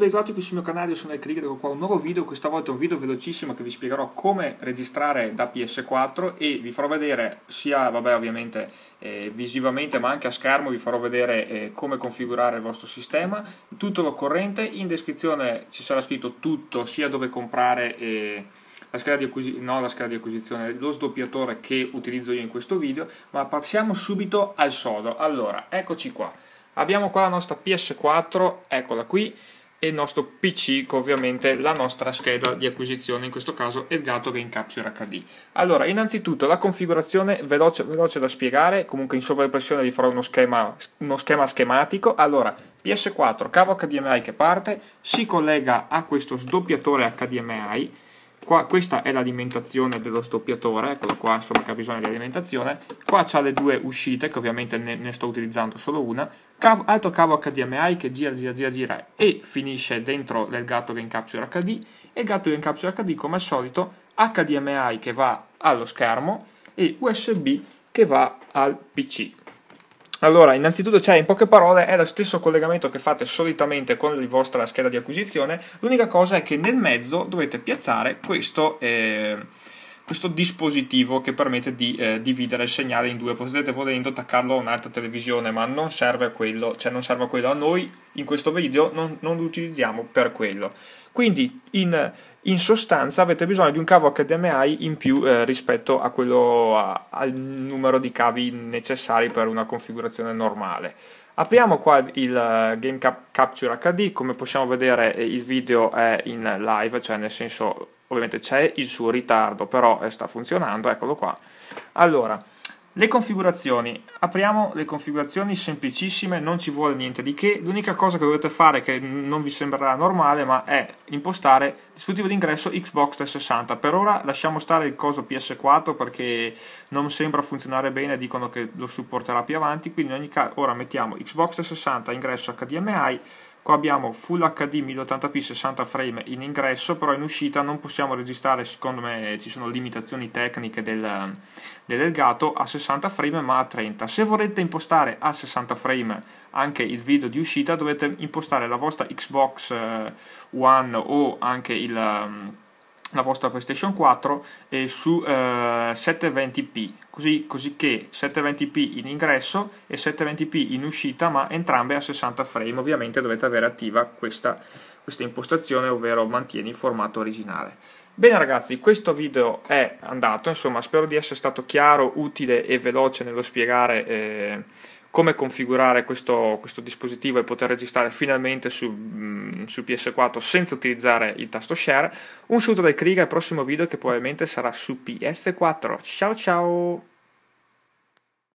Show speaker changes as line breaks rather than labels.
Bentrovati qui sul mio canale, io sono Ecrigrico, qua un nuovo video, questa volta un video velocissimo che vi spiegherò come registrare da PS4 e vi farò vedere sia, vabbè ovviamente eh, visivamente ma anche a schermo, vi farò vedere eh, come configurare il vostro sistema, tutto l'occorrente, in descrizione ci sarà scritto tutto, sia dove comprare e eh, la scheda di, acquisi- no, la scheda di acquisizione, lo sdoppiatore che utilizzo io in questo video, ma passiamo subito al sodo. Allora, eccoci qua. Abbiamo qua la nostra PS4, eccola qui, e il nostro PC, che ovviamente la nostra scheda di acquisizione, in questo caso è il gatto che incapsula HD. Allora, innanzitutto la configurazione, veloce, veloce da spiegare, comunque in sovrappressione vi farò uno schema, uno schema schematico. Allora, PS4, cavo HDMI che parte, si collega a questo sdoppiatore HDMI, Qua, questa è l'alimentazione dello stoppiatore, eccolo qua insomma che ha bisogno di alimentazione. Qua c'ha le due uscite, che ovviamente ne, ne sto utilizzando solo una. Cavo, alto cavo HDMI che gira, gira, gira, gira e finisce dentro del gatto che incapsula HD. E il gatto che incapsula HD, come al solito, HDMI che va allo schermo e USB che va al PC. Allora, innanzitutto cioè, in poche parole è lo stesso collegamento che fate solitamente con la vostra scheda di acquisizione, l'unica cosa è che nel mezzo dovete piazzare questo... Eh, questo dispositivo che permette di eh, dividere il segnale in due. Potete volendo attaccarlo a un'altra televisione, ma non serve a quello, cioè non serve a quello a noi in questo video, non, non lo utilizziamo per quello. Quindi in, in, sostanza avete bisogno di un cavo HDMI in più eh, rispetto a quello, a, al numero di cavi necessari per una configurazione normale. Apriamo qua il eh, Game Capture HD, come possiamo vedere eh, il video è in live, cioè nel senso ovviamente c'è il suo ritardo, però eh, sta funzionando, eccolo qua. Allora, le configurazioni. Apriamo le configurazioni semplicissime, non ci vuole niente di che. L'unica cosa che dovete fare, che non vi sembrerà normale, ma è impostare dispositivo d'ingresso Xbox 360. Per ora lasciamo stare il coso PS4 perché non sembra funzionare bene, dicono che lo supporterà più avanti. Quindi in ogni caso ora mettiamo Xbox 360 ingresso HDMI Qua abbiamo Full HD 1080p 60 frame in ingresso, però in uscita non possiamo registrare, secondo me ci sono limitazioni tecniche del, dell'Elgato, a 60 frame ma a 30. Se volete impostare a 60 frame anche il video di uscita dovete impostare la vostra Xbox eh, One o anche il la vostra PlayStation 4 eh, su eh, 720p, così, così, che 720p in ingresso e 720p in uscita, ma entrambe a 60 frame. Ovviamente dovete avere attiva questa, questa impostazione, ovvero mantieni il formato originale. Bene ragazzi, questo video è andato, insomma spero di essere stato chiaro, utile e veloce nello spiegare eh, come configurare questo, questo, dispositivo e poter registrare finalmente su... Mh, mm, Mm, su PS4 senza utilizzare il tasto share. Un saluto dai Krieg al prossimo video che probabilmente sarà su PS4. Ciao ciao!